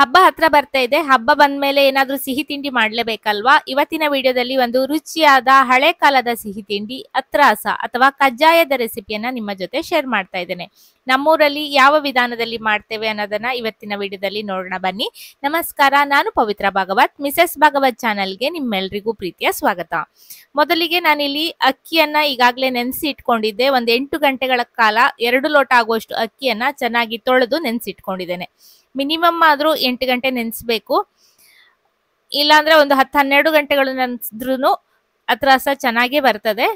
ಹಬ್ಬ ಹತ್ರ ಬರ್ತಾ ಇದೆ ಹಬ್ಬ ಬಂದ್ಮೇಲೆ ಏನಾದ್ರೂ ಸಿಹಿ ತಿಂಡಿ ಮಾಡ್ಲೇಬೇಕಲ್ವಾ ಇವತ್ತಿನ ವಿಡಿಯೋದಲ್ಲಿ ಒಂದು ರುಚಿಯಾದ ಹಳೆ ಕಾಲದ ಸಿಹಿ ತಿಂಡಿ ಅತ್ರಾಸ ಅಥವಾ ಕಜ್ಜಾಯದ ರೆಸಿಪಿಯನ್ನ ನಿಮ್ಮ ಜೊತೆ ಶೇರ್ ಮಾಡ್ತಾ ಇದ್ದೇನೆ ನಮ್ಮೂರಲ್ಲಿ ಯಾವ ವಿಧಾನದಲ್ಲಿ ಮಾಡ್ತೇವೆ ಅನ್ನೋದನ್ನ ಇವತ್ತಿನ ವಿಡಿಯೋದಲ್ಲಿ ನೋಡೋಣ ಬನ್ನಿ ನಮಸ್ಕಾರ ನಾನು ಪವಿತ್ರ ಭಾಗವತ್ ಮಿಸಸ್ ಭಾಗವತ್ ಚಾನಲ್ಗೆ ನಿಮ್ಮೆಲ್ರಿಗೂ ಪ್ರೀತಿಯ ಸ್ವಾಗತ ಮೊದಲಿಗೆ ನಾನಿಲ್ಲಿ ಅಕ್ಕಿಯನ್ನ ಈಗಾಗಲೇ ನೆನೆಸಿ ಇಟ್ಕೊಂಡಿದ್ದೆ ಒಂದು ಎಂಟು ಗಂಟೆಗಳ ಕಾಲ ಎರಡು ಲೋಟ ಆಗುವಷ್ಟು ಅಕ್ಕಿಯನ್ನ ಚೆನ್ನಾಗಿ ತೊಳೆದು ಇಟ್ಕೊಂಡಿದ್ದೇನೆ ಮಿನಿಮಮ್ ಆದ್ರೂ ಎಂಟು ಗಂಟೆ ನೆನೆಸ್ಬೇಕು ಇಲ್ಲಾಂದ್ರೆ ಒಂದು ಹತ್ತು ಹನ್ನೆರಡು ಗಂಟೆಗಳು ನೆನೆಸಿದ್ರು ಹತ್ರ ಚೆನ್ನಾಗೇ ಬರ್ತದೆ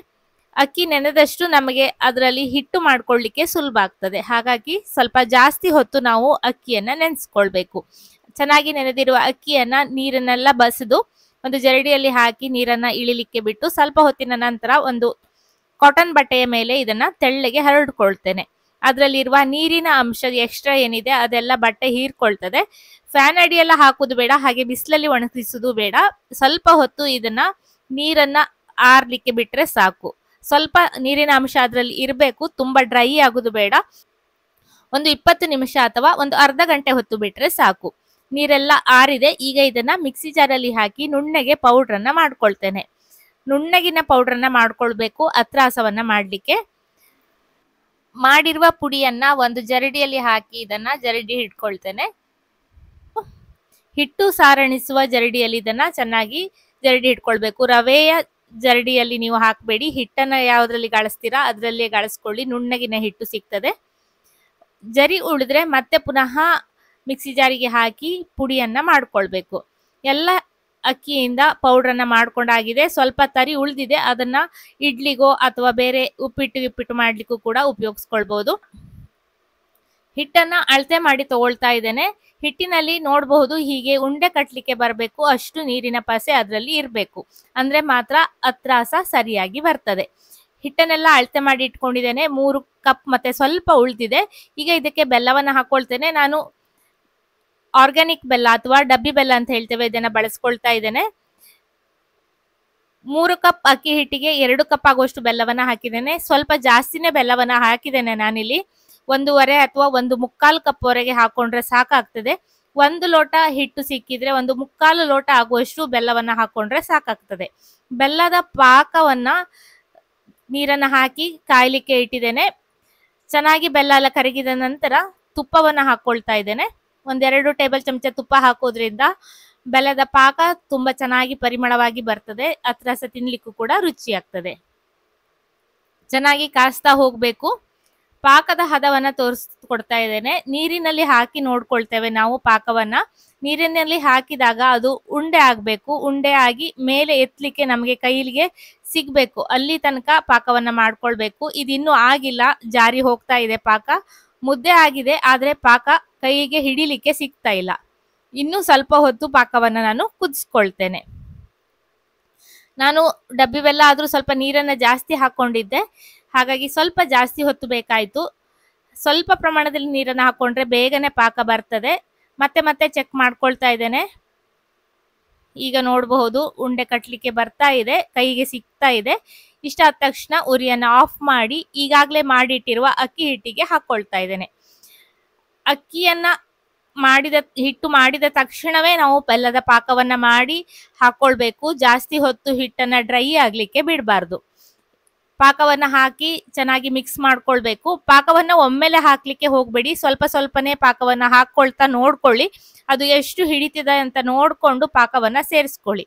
ಅಕ್ಕಿ ನೆನೆದಷ್ಟು ನಮಗೆ ಅದರಲ್ಲಿ ಹಿಟ್ಟು ಮಾಡ್ಕೊಳ್ಳಿಕ್ಕೆ ಸುಲಭ ಆಗ್ತದೆ ಹಾಗಾಗಿ ಸ್ವಲ್ಪ ಜಾಸ್ತಿ ಹೊತ್ತು ನಾವು ಅಕ್ಕಿಯನ್ನು ನೆನೆಸ್ಕೊಳ್ಬೇಕು ಚೆನ್ನಾಗಿ ನೆನೆದಿರುವ ಅಕ್ಕಿಯನ್ನ ನೀರನ್ನೆಲ್ಲ ಬಸಿದು ಒಂದು ಜರಡಿಯಲ್ಲಿ ಹಾಕಿ ನೀರನ್ನ ಇಳಿಲಿಕ್ಕೆ ಬಿಟ್ಟು ಸ್ವಲ್ಪ ಹೊತ್ತಿನ ನಂತರ ಒಂದು ಕಾಟನ್ ಬಟ್ಟೆಯ ಮೇಲೆ ಇದನ್ನ ತೆಳ್ಳಗೆ ಹರಡ್ಕೊಳ್ತೇನೆ ಅದರಲ್ಲಿರುವ ನೀರಿನ ಅಂಶ ಎಕ್ಸ್ಟ್ರಾ ಏನಿದೆ ಅದೆಲ್ಲ ಬಟ್ಟೆ ಹೀರ್ಕೊಳ್ತದೆ ಫ್ಯಾನ್ ಅಡಿಯೆಲ್ಲ ಹಾಕೋದು ಬೇಡ ಹಾಗೆ ಬಿಸಿಲಲ್ಲಿ ಒಣಗಿಸೋದು ಬೇಡ ಸ್ವಲ್ಪ ಹೊತ್ತು ಇದನ್ನ ನೀರನ್ನ ಆರ್ಲಿಕ್ಕೆ ಬಿಟ್ರೆ ಸಾಕು ಸ್ವಲ್ಪ ನೀರಿನ ಅಂಶ ಅದರಲ್ಲಿ ಇರಬೇಕು ತುಂಬ ಡ್ರೈ ಆಗೋದು ಬೇಡ ಒಂದು ಇಪ್ಪತ್ತು ನಿಮಿಷ ಅಥವಾ ಒಂದು ಅರ್ಧ ಗಂಟೆ ಹೊತ್ತು ಬಿಟ್ಟರೆ ಸಾಕು ನೀರೆಲ್ಲ ಆರಿದೆ ಈಗ ಇದನ್ನ ಮಿಕ್ಸಿ ಜಾರಲ್ಲಿ ಹಾಕಿ ನುಣ್ಣಗೆ ಪೌಡ್ರನ್ನ ಮಾಡ್ಕೊಳ್ತೇನೆ ನುಣ್ಣಗಿನ ಪೌಡ್ರನ್ನ ಮಾಡ್ಕೊಳ್ಬೇಕು ಅತ್ರಾಸವನ್ನ ಮಾಡಲಿಕ್ಕೆ ಮಾಡಿರುವ ಪುಡಿಯನ್ನ ಒಂದು ಜರಡಿಯಲ್ಲಿ ಹಾಕಿ ಇದನ್ನ ಜರಡಿ ಹಿಡ್ಕೊಳ್ತೇನೆ ಹಿಟ್ಟು ಸಾರಣಿಸುವ ಜರಡಿಯಲ್ಲಿ ಇದನ್ನ ಚೆನ್ನಾಗಿ ಜರಡಿ ಹಿಡ್ಕೊಳ್ಬೇಕು ರವೆಯ ಜರಡಿಯಲ್ಲಿ ನೀವು ಹಾಕಬೇಡಿ ಹಿಟ್ಟನ್ನ ಯಾವ್ದ್ರಲ್ಲಿ ಗಾಳಿಸ್ತೀರಾ ಅದ್ರಲ್ಲಿ ಗಾಳಿಸ್ಕೊಳ್ಳಿ ನುಣ್ಣಗಿನ ಹಿಟ್ಟು ಸಿಗ್ತದೆ ಜರಿ ಉಳಿದ್ರೆ ಮತ್ತೆ ಪುನಃ ಮಿಕ್ಸಿ ಜಾರಿಗೆ ಹಾಕಿ ಪುಡಿಯನ್ನ ಮಾಡ್ಕೊಳ್ಬೇಕು ಎಲ್ಲ ಅಕ್ಕಿಯಿಂದ ಪೌಡ್ರನ್ನ ಮಾಡ್ಕೊಂಡಾಗಿದೆ ಸ್ವಲ್ಪ ತರಿ ಉಳಿದಿದೆ ಅದನ್ನ ಇಡ್ಲಿಗೋ ಅಥವಾ ಬೇರೆ ಉಪ್ಪಿಟ್ಟು ಉಪ್ಪಿಟ್ಟು ಮಾಡ್ಲಿಕ್ಕೂ ಕೂಡ ಉಪಯೋಗಿಸ್ಕೊಳ್ಬಹುದು ಹಿಟ್ಟನ್ನ ಅಳತೆ ಮಾಡಿ ತಗೊಳ್ತಾ ಇದ್ದೇನೆ ಹಿಟ್ಟಿನಲ್ಲಿ ನೋಡಬಹುದು ಹೀಗೆ ಉಂಡೆ ಕಟ್ಟಲಿಕ್ಕೆ ಬರಬೇಕು ಅಷ್ಟು ನೀರಿನ ಪಸೆ ಅದರಲ್ಲಿ ಇರಬೇಕು ಅಂದ್ರೆ ಮಾತ್ರ ಅತ್ರಾಸ ಸರಿಯಾಗಿ ಬರ್ತದೆ ಹಿಟ್ಟನ್ನೆಲ್ಲ ಅಳತೆ ಮಾಡಿ ಇಟ್ಕೊಂಡಿದ್ದೇನೆ ಮೂರು ಕಪ್ ಮತ್ತೆ ಸ್ವಲ್ಪ ಉಳಿದಿದೆ ಈಗ ಇದಕ್ಕೆ ಬೆಲ್ಲವನ್ನ ಹಾಕೊಳ್ತೇನೆ ನಾನು ಆರ್ಗ್ಯಾನಿಕ್ ಬೆಲ್ಲ ಅಥವಾ ಡಬ್ಬಿ ಬೆಲ್ಲ ಅಂತ ಹೇಳ್ತೇವೆ ಇದನ್ನ ಬಳಸ್ಕೊಳ್ತಾ ಇದ್ದೇನೆ ಮೂರು ಕಪ್ ಅಕ್ಕಿ ಹಿಟ್ಟಿಗೆ ಎರಡು ಕಪ್ ಆಗುವಷ್ಟು ಬೆಲ್ಲವನ್ನ ಹಾಕಿದ್ದೇನೆ ಸ್ವಲ್ಪ ಜಾಸ್ತಿನೇ ಬೆಲ್ಲವನ್ನ ಹಾಕಿದ್ದೇನೆ ನಾನಿಲ್ಲಿ ಒಂದೂವರೆ ಅಥವಾ ಒಂದು ಮುಕ್ಕಾಲು ವರೆಗೆ ಹಾಕೊಂಡ್ರೆ ಸಾಕಾಗ್ತದೆ ಒಂದು ಲೋಟ ಹಿಟ್ಟು ಸಿಕ್ಕಿದ್ರೆ ಒಂದು ಮುಕ್ಕಾಲು ಲೋಟ ಆಗುವಷ್ಟು ಬೆಲ್ಲವನ್ನ ಹಾಕೊಂಡ್ರೆ ಸಾಕಾಗ್ತದೆ ಬೆಲ್ಲದ ಪಾಕವನ್ನ ನೀರನ್ನ ಹಾಕಿ ಕಾಯ್ಲಿಕ್ಕೆ ಇಟ್ಟಿದ್ದೇನೆ ಚೆನ್ನಾಗಿ ಬೆಲ್ಲ ಎಲ್ಲ ಕರಗಿದ ನಂತರ ತುಪ್ಪವನ್ನ ಹಾಕೊಳ್ತಾ ಇದ್ದೇನೆ ಒಂದೆರಡು ಟೇಬಲ್ ಚಮಚ ತುಪ್ಪ ಹಾಕೋದ್ರಿಂದ ಬೆಲ್ಲದ ಪಾಕ ತುಂಬಾ ಚೆನ್ನಾಗಿ ಪರಿಮಳವಾಗಿ ಬರ್ತದೆ ಅತ್ರಸ ತಿನ್ಲಿಕ್ಕೂ ಕೂಡ ರುಚಿ ಆಗ್ತದೆ ಚೆನ್ನಾಗಿ ಕಾಯಿಸ್ತಾ ಹೋಗ್ಬೇಕು ಪಾಕದ ಹದವನ್ನ ತೋರಿಸ್ಕೊಡ್ತಾ ಇದ್ದೇನೆ ನೀರಿನಲ್ಲಿ ಹಾಕಿ ನೋಡ್ಕೊಳ್ತೇವೆ ನಾವು ಪಾಕವನ್ನ ನೀರಿನಲ್ಲಿ ಹಾಕಿದಾಗ ಅದು ಉಂಡೆ ಆಗ್ಬೇಕು ಉಂಡೆ ಆಗಿ ಮೇಲೆ ಎತ್ತಲಿಕ್ಕೆ ನಮಗೆ ಕೈಲಿಗೆ ಸಿಗ್ಬೇಕು ಅಲ್ಲಿ ತನಕ ಪಾಕವನ್ನ ಮಾಡ್ಕೊಳ್ಬೇಕು ಇದಿನ್ನೂ ಆಗಿಲ್ಲ ಜಾರಿ ಹೋಗ್ತಾ ಇದೆ ಪಾಕ ಮುದ್ದೆ ಆಗಿದೆ ಆದ್ರೆ ಪಾಕ ಕೈಗೆ ಹಿಡಿಲಿಕ್ಕೆ ಸಿಗ್ತಾ ಇಲ್ಲ ಇನ್ನೂ ಸ್ವಲ್ಪ ಹೊತ್ತು ಪಾಕವನ್ನ ನಾನು ಕುದಿಸ್ಕೊಳ್ತೇನೆ ನಾನು ಡಬ್ಬಿವೆಲ್ಲ ಆದ್ರೂ ಸ್ವಲ್ಪ ನೀರನ್ನ ಜಾಸ್ತಿ ಹಾಕೊಂಡಿದ್ದೆ ಹಾಗಾಗಿ ಸ್ವಲ್ಪ ಜಾಸ್ತಿ ಹೊತ್ತು ಬೇಕಾಯಿತು ಸ್ವಲ್ಪ ಪ್ರಮಾಣದಲ್ಲಿ ನೀರನ್ನು ಹಾಕ್ಕೊಂಡ್ರೆ ಬೇಗನೆ ಪಾಕ ಬರ್ತದೆ ಮತ್ತೆ ಮತ್ತೆ ಚೆಕ್ ಮಾಡ್ಕೊಳ್ತಾ ಇದ್ದೇನೆ ಈಗ ನೋಡಬಹುದು ಉಂಡೆ ಕಟ್ಟಲಿಕ್ಕೆ ಬರ್ತಾ ಇದೆ ಕೈಗೆ ಸಿಗ್ತಾ ಇದೆ ಇಷ್ಟ ಆದ ತಕ್ಷಣ ಉರಿಯನ್ನು ಆಫ್ ಮಾಡಿ ಈಗಾಗಲೇ ಮಾಡಿಟ್ಟಿರುವ ಅಕ್ಕಿ ಹಿಟ್ಟಿಗೆ ಹಾಕ್ಕೊಳ್ತಾ ಇದ್ದೇನೆ ಅಕ್ಕಿಯನ್ನು ಮಾಡಿದ ಹಿಟ್ಟು ಮಾಡಿದ ತಕ್ಷಣವೇ ನಾವು ಬೆಲ್ಲದ ಪಾಕವನ್ನು ಮಾಡಿ ಹಾಕ್ಕೊಳ್ಬೇಕು ಜಾಸ್ತಿ ಹೊತ್ತು ಹಿಟ್ಟನ್ನು ಡ್ರೈ ಆಗಲಿಕ್ಕೆ ಬಿಡಬಾರ್ದು ಪಾಕವನ್ನ ಹಾಕಿ ಚೆನ್ನಾಗಿ ಮಿಕ್ಸ್ ಮಾಡ್ಕೊಳ್ಬೇಕು ಪಾಕವನ್ನ ಒಮ್ಮೆಲೆ ಹಾಕಲಿಕ್ಕೆ ಹೋಗ್ಬೇಡಿ ಸ್ವಲ್ಪ ಸ್ವಲ್ಪನೇ ಪಾಕವನ್ನ ಹಾಕ್ಕೊಳ್ತಾ ನೋಡ್ಕೊಳ್ಳಿ ಅದು ಎಷ್ಟು ಹಿಡಿತಿದೆ ಅಂತ ನೋಡ್ಕೊಂಡು ಪಾಕವನ್ನ ಸೇರಿಸ್ಕೊಳ್ಳಿ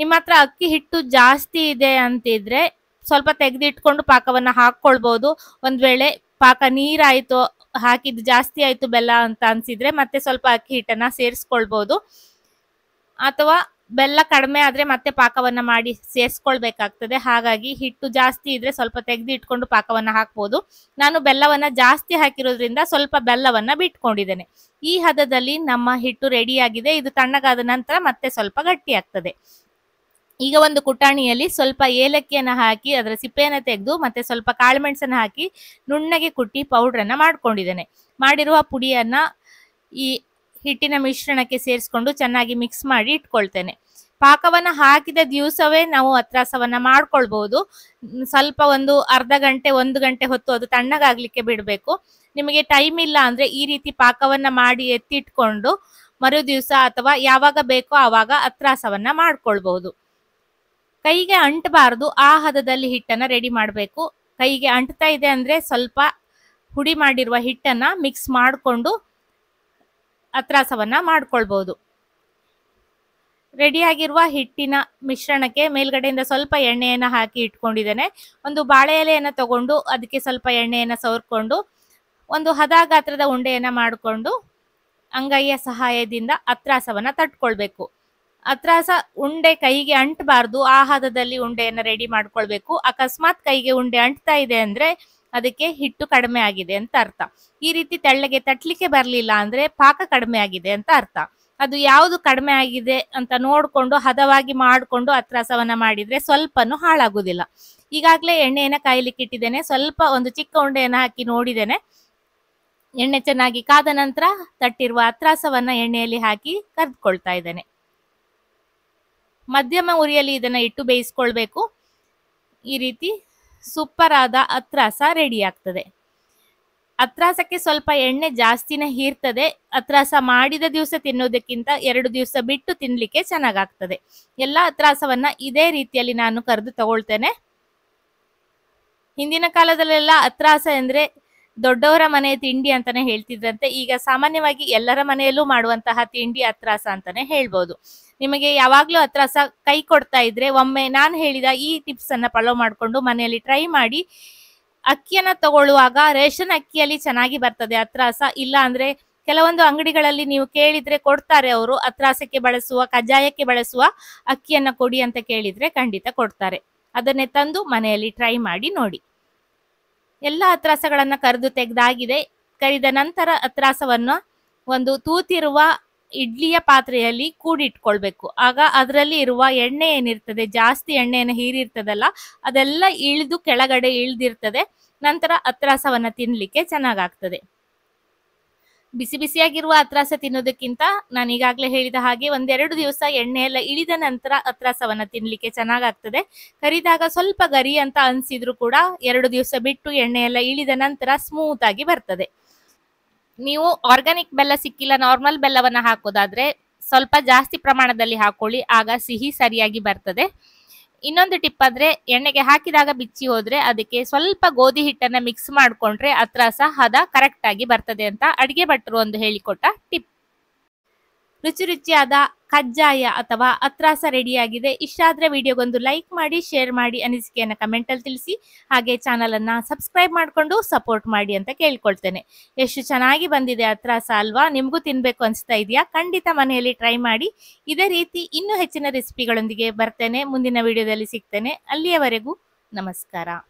ನಿಮ್ಮ ಹತ್ರ ಅಕ್ಕಿ ಹಿಟ್ಟು ಜಾಸ್ತಿ ಇದೆ ಅಂತಿದ್ರೆ ಸ್ವಲ್ಪ ತೆಗೆದಿಟ್ಕೊಂಡು ಪಾಕವನ್ನ ಹಾಕ್ಕೊಳ್ಬೋದು ಒಂದು ವೇಳೆ ಪಾಕ ನೀರಾಯ್ತು ಹಾಕಿದ್ದು ಜಾಸ್ತಿ ಆಯ್ತು ಬೆಲ್ಲ ಅಂತ ಅನ್ಸಿದ್ರೆ ಮತ್ತೆ ಸ್ವಲ್ಪ ಅಕ್ಕಿ ಹಿಟ್ಟನ್ನ ಸೇರಿಸ್ಕೊಳ್ಬೋದು ಅಥವಾ ಬೆಲ್ಲ ಕಡಿಮೆ ಆದ್ರೆ ಮತ್ತೆ ಪಾಕವನ್ನ ಮಾಡಿ ಸೇರಿಸ್ಕೊಳ್ಬೇಕಾಗ್ತದೆ ಹಾಗಾಗಿ ಹಿಟ್ಟು ಜಾಸ್ತಿ ಇದ್ರೆ ಸ್ವಲ್ಪ ತೆಗೆದು ಇಟ್ಕೊಂಡು ಪಾಕವನ್ನ ಹಾಕ್ಬೋದು ನಾನು ಬೆಲ್ಲವನ್ನ ಜಾಸ್ತಿ ಹಾಕಿರೋದ್ರಿಂದ ಸ್ವಲ್ಪ ಬೆಲ್ಲವನ್ನ ಬಿಟ್ಕೊಂಡಿದ್ದೇನೆ ಈ ಹದದಲ್ಲಿ ನಮ್ಮ ಹಿಟ್ಟು ರೆಡಿಯಾಗಿದೆ ಇದು ತಣ್ಣಗಾದ ನಂತರ ಮತ್ತೆ ಸ್ವಲ್ಪ ಗಟ್ಟಿ ಆಗ್ತದೆ ಈಗ ಒಂದು ಕುಟಾಣಿಯಲ್ಲಿ ಸ್ವಲ್ಪ ಏಲಕ್ಕಿಯನ್ನು ಹಾಕಿ ಅದರ ಸಿಪ್ಪೆಯನ್ನು ತೆಗೆದು ಮತ್ತೆ ಸ್ವಲ್ಪ ಕಾಳುಮೆಣಸನ್ನು ಹಾಕಿ ನುಣ್ಣಗೆ ಕುಟ್ಟಿ ಪೌಡ್ರನ್ನು ಮಾಡ್ಕೊಂಡಿದ್ದೇನೆ ಮಾಡಿರುವ ಪುಡಿಯನ್ನ ಈ ಹಿಟ್ಟಿನ ಮಿಶ್ರಣಕ್ಕೆ ಸೇರಿಸ್ಕೊಂಡು ಚೆನ್ನಾಗಿ ಮಿಕ್ಸ್ ಮಾಡಿ ಇಟ್ಕೊಳ್ತೇನೆ ಪಾಕವನ್ನು ಹಾಕಿದ ದಿವಸವೇ ನಾವು ಅತ್ರಾಸವನ್ನು ಮಾಡ್ಕೊಳ್ಬಹುದು ಸ್ವಲ್ಪ ಒಂದು ಅರ್ಧ ಗಂಟೆ ಒಂದು ಗಂಟೆ ಹೊತ್ತು ಅದು ತಣ್ಣಗಾಗ್ಲಿಕ್ಕೆ ಬಿಡಬೇಕು ನಿಮಗೆ ಟೈಮ್ ಇಲ್ಲ ಅಂದ್ರೆ ಈ ರೀತಿ ಪಾಕವನ್ನ ಮಾಡಿ ಎತ್ತಿಟ್ಕೊಂಡು ಮರು ದಿವಸ ಅಥವಾ ಯಾವಾಗ ಬೇಕೋ ಆವಾಗ ಅತ್ರಾಸವನ್ನ ಮಾಡ್ಕೊಳ್ಬಹುದು ಕೈಗೆ ಅಂಟಬಾರದು ಆ ಹದದಲ್ಲಿ ಹಿಟ್ಟನ್ನ ರೆಡಿ ಮಾಡಬೇಕು ಕೈಗೆ ಅಂಟ್ತಾ ಇದೆ ಅಂದ್ರೆ ಸ್ವಲ್ಪ ಹುಡಿ ಮಾಡಿರುವ ಹಿಟ್ಟನ್ನ ಮಿಕ್ಸ್ ಮಾಡಿಕೊಂಡು ಅತ್ರಾಸವನ್ನ ಮಾಡ್ಕೊಳ್ಬಹುದು ರೆಡಿಯಾಗಿರುವ ಹಿಟ್ಟಿನ ಮಿಶ್ರಣಕ್ಕೆ ಮೇಲ್ಗಡೆಯಿಂದ ಸ್ವಲ್ಪ ಎಣ್ಣೆಯನ್ನು ಹಾಕಿ ಇಟ್ಕೊಂಡಿದ್ದೇನೆ ಒಂದು ಬಾಳೆ ಎಲೆಯನ್ನು ತಗೊಂಡು ಅದಕ್ಕೆ ಸ್ವಲ್ಪ ಎಣ್ಣೆಯನ್ನು ಸವರ್ಕೊಂಡು ಒಂದು ಹದ ಗಾತ್ರದ ಉಂಡೆಯನ್ನ ಮಾಡಿಕೊಂಡು ಅಂಗೈಯ ಸಹಾಯದಿಂದ ಅತ್ರಾಸವನ್ನ ತಟ್ಕೊಳ್ಬೇಕು ಅತ್ರಾಸ ಉಂಡೆ ಕೈಗೆ ಅಂಟಬಾರ್ದು ಆ ಹದದಲ್ಲಿ ಉಂಡೆಯನ್ನ ರೆಡಿ ಮಾಡ್ಕೊಳ್ಬೇಕು ಅಕಸ್ಮಾತ್ ಕೈಗೆ ಉಂಡೆ ಅಂಟ್ತಾ ಇದೆ ಅಂದ್ರೆ ಅದಕ್ಕೆ ಹಿಟ್ಟು ಕಡಿಮೆ ಆಗಿದೆ ಅಂತ ಅರ್ಥ ಈ ರೀತಿ ತೆಳ್ಳಗೆ ತಟ್ಲಿಕ್ಕೆ ಬರಲಿಲ್ಲ ಅಂದ್ರೆ ಪಾಕ ಕಡಿಮೆ ಆಗಿದೆ ಅಂತ ಅರ್ಥ ಅದು ಯಾವುದು ಕಡಿಮೆ ಆಗಿದೆ ಅಂತ ನೋಡಿಕೊಂಡು ಹದವಾಗಿ ಮಾಡಿಕೊಂಡು ಅತ್ರಾಸವನ್ನ ಮಾಡಿದ್ರೆ ಸ್ವಲ್ಪನೂ ಹಾಳಾಗುದಿಲ್ಲ ಈಗಾಗಲೇ ಎಣ್ಣೆಯನ್ನ ಕಾಯ್ಲಿಕ್ಕೆ ಇಟ್ಟಿದ್ದೇನೆ ಸ್ವಲ್ಪ ಒಂದು ಚಿಕ್ಕ ಉಂಡೆಯನ್ನ ಹಾಕಿ ನೋಡಿದ್ದೇನೆ ಎಣ್ಣೆ ಚೆನ್ನಾಗಿ ಕಾದ ನಂತರ ತಟ್ಟಿರುವ ಅತ್ರಾಸವನ್ನ ಎಣ್ಣೆಯಲ್ಲಿ ಹಾಕಿ ಕರ್ದ್ಕೊಳ್ತಾ ಇದ್ದೇನೆ ಮಧ್ಯಮ ಉರಿಯಲ್ಲಿ ಇದನ್ನ ಇಟ್ಟು ಬೇಯಿಸ್ಕೊಳ್ಬೇಕು ಈ ರೀತಿ ಸೂಪರ್ ಆದ ಅತ್ರಾಸ ರೆಡಿ ಆಗ್ತದೆ ಅತ್ರಾಸಕ್ಕೆ ಸ್ವಲ್ಪ ಎಣ್ಣೆ ಜಾಸ್ತಿನೇ ಹೀರ್ತದೆ ಅತ್ರಾಸ ಮಾಡಿದ ದಿವಸ ತಿನ್ನೋದಕ್ಕಿಂತ ಎರಡು ದಿವಸ ಬಿಟ್ಟು ತಿನ್ನಲಿಕ್ಕೆ ಚೆನ್ನಾಗಾಗ್ತದೆ ಎಲ್ಲ ಅತ್ರಾಸವನ್ನ ಇದೇ ರೀತಿಯಲ್ಲಿ ನಾನು ಕರೆದು ತಗೊಳ್ತೇನೆ ಹಿಂದಿನ ಕಾಲದಲ್ಲೆಲ್ಲ ಅತ್ರಾಸ ಎಂದ್ರೆ ದೊಡ್ಡವರ ಮನೆ ತಿಂಡಿ ಅಂತಾನೆ ಹೇಳ್ತಿದ್ರಂತೆ ಈಗ ಸಾಮಾನ್ಯವಾಗಿ ಎಲ್ಲರ ಮನೆಯಲ್ಲೂ ಮಾಡುವಂತಹ ತಿಂಡಿ ಅತ್ರಾಸ ಅಂತಾನೆ ಹೇಳ್ಬೋದು ನಿಮಗೆ ಯಾವಾಗ್ಲೂ ಅತ್ರಾಸ ಕೈ ಕೊಡ್ತಾ ಇದ್ರೆ ಒಮ್ಮೆ ನಾನು ಹೇಳಿದ ಈ ಟಿಪ್ಸ್ ಅನ್ನ ಫಾಲೋ ಮಾಡಿಕೊಂಡು ಮನೆಯಲ್ಲಿ ಟ್ರೈ ಮಾಡಿ ಅಕ್ಕಿಯನ್ನ ತಗೊಳ್ಳುವಾಗ ರೇಷನ್ ಅಕ್ಕಿಯಲ್ಲಿ ಚೆನ್ನಾಗಿ ಬರ್ತದೆ ಅತ್ರಾಸ ಇಲ್ಲ ಅಂದ್ರೆ ಕೆಲವೊಂದು ಅಂಗಡಿಗಳಲ್ಲಿ ನೀವು ಕೇಳಿದ್ರೆ ಕೊಡ್ತಾರೆ ಅವರು ಅತ್ರಾಸಕ್ಕೆ ಬಳಸುವ ಕಜ್ಜಾಯಕ್ಕೆ ಬಳಸುವ ಅಕ್ಕಿಯನ್ನ ಕೊಡಿ ಅಂತ ಕೇಳಿದ್ರೆ ಖಂಡಿತ ಕೊಡ್ತಾರೆ ಅದನ್ನೇ ತಂದು ಮನೆಯಲ್ಲಿ ಟ್ರೈ ಮಾಡಿ ನೋಡಿ ಎಲ್ಲ ಅತ್ರಾಸಗಳನ್ನು ಕರೆದು ತೆಗೆದಾಗಿದೆ ಕರಿದ ನಂತರ ಅತ್ರಾಸವನ್ನು ಒಂದು ತೂತಿರುವ ಇಡ್ಲಿಯ ಪಾತ್ರೆಯಲ್ಲಿ ಕೂಡಿಟ್ಕೊಳ್ಬೇಕು ಆಗ ಅದರಲ್ಲಿ ಇರುವ ಎಣ್ಣೆ ಏನಿರ್ತದೆ ಜಾಸ್ತಿ ಎಣ್ಣೆಯನ್ನು ಹೀರಿರ್ತದಲ್ಲ ಅದೆಲ್ಲ ಇಳಿದು ಕೆಳಗಡೆ ಇಳ್ದಿರ್ತದೆ ನಂತರ ಅತ್ರಾಸವನ್ನು ತಿನ್ನಲಿಕ್ಕೆ ಚೆನ್ನಾಗಾಗ್ತದೆ ಬಿಸಿ ಬಿಸಿಯಾಗಿರುವ ಅತ್ರಾಸ ತಿನ್ನೋದಕ್ಕಿಂತ ನಾನು ಈಗಾಗಲೇ ಹೇಳಿದ ಹಾಗೆ ಒಂದೆರಡು ದಿವಸ ಎಣ್ಣೆ ಎಲ್ಲ ಇಳಿದ ನಂತರ ಅತ್ರಾಸವನ್ನ ತಿನ್ಲಿಕ್ಕೆ ಚೆನ್ನಾಗಾಗ್ತದೆ ಕರಿದಾಗ ಸ್ವಲ್ಪ ಗರಿ ಅಂತ ಅನ್ಸಿದ್ರು ಕೂಡ ಎರಡು ದಿವಸ ಬಿಟ್ಟು ಎಣ್ಣೆ ಎಲ್ಲ ಇಳಿದ ನಂತರ ಸ್ಮೂತ್ ಆಗಿ ಬರ್ತದೆ ನೀವು ಆರ್ಗ್ಯಾನಿಕ್ ಬೆಲ್ಲ ಸಿಕ್ಕಿಲ್ಲ ನಾರ್ಮಲ್ ಬೆಲ್ಲವನ್ನ ಹಾಕೋದಾದ್ರೆ ಸ್ವಲ್ಪ ಜಾಸ್ತಿ ಪ್ರಮಾಣದಲ್ಲಿ ಹಾಕೊಳ್ಳಿ ಆಗ ಸಿಹಿ ಸರಿಯಾಗಿ ಬರ್ತದೆ ಇನ್ನೊಂದು ಟಿಪ್ ಆದ್ರೆ ಎಣ್ಣೆಗೆ ಹಾಕಿದಾಗ ಬಿಚ್ಚಿ ಹೋದ್ರೆ ಅದಕ್ಕೆ ಸ್ವಲ್ಪ ಗೋಧಿ ಹಿಟ್ಟನ್ನ ಮಿಕ್ಸ್ ಮಾಡ್ಕೊಂಡ್ರೆ ಅತ್ರ ಸಹ ಹದ ಕರೆಕ್ಟ್ ಆಗಿ ಬರ್ತದೆ ಅಂತ ಅಡಿಗೆ ಭಟ್ರು ಒಂದು ಹೇಳಿಕೊಟ್ಟ ಟಿಪ್ ರುಚಿ ರುಚಿಯಾದ ಕಜ್ಜಾಯ ಅಥವಾ ಅತ್ರಾಸ ರೆಡಿಯಾಗಿದೆ ಇಷ್ಟಾದರೆ ವಿಡಿಯೋಗೊಂದು ಲೈಕ್ ಮಾಡಿ ಶೇರ್ ಮಾಡಿ ಅನಿಸಿಕೆಯನ್ನು ಕಮೆಂಟಲ್ಲಿ ತಿಳಿಸಿ ಹಾಗೆ ಚಾನಲನ್ನು ಸಬ್ಸ್ಕ್ರೈಬ್ ಮಾಡಿಕೊಂಡು ಸಪೋರ್ಟ್ ಮಾಡಿ ಅಂತ ಕೇಳ್ಕೊಳ್ತೇನೆ ಎಷ್ಟು ಚೆನ್ನಾಗಿ ಬಂದಿದೆ ಅತ್ರಾಸ ಅಲ್ವಾ ನಿಮಗೂ ತಿನ್ನಬೇಕು ಅನಿಸ್ತಾ ಇದೆಯಾ ಖಂಡಿತ ಮನೆಯಲ್ಲಿ ಟ್ರೈ ಮಾಡಿ ಇದೇ ರೀತಿ ಇನ್ನೂ ಹೆಚ್ಚಿನ ರೆಸಿಪಿಗಳೊಂದಿಗೆ ಬರ್ತೇನೆ ಮುಂದಿನ ವಿಡಿಯೋದಲ್ಲಿ ಸಿಗ್ತೇನೆ ಅಲ್ಲಿಯವರೆಗೂ ನಮಸ್ಕಾರ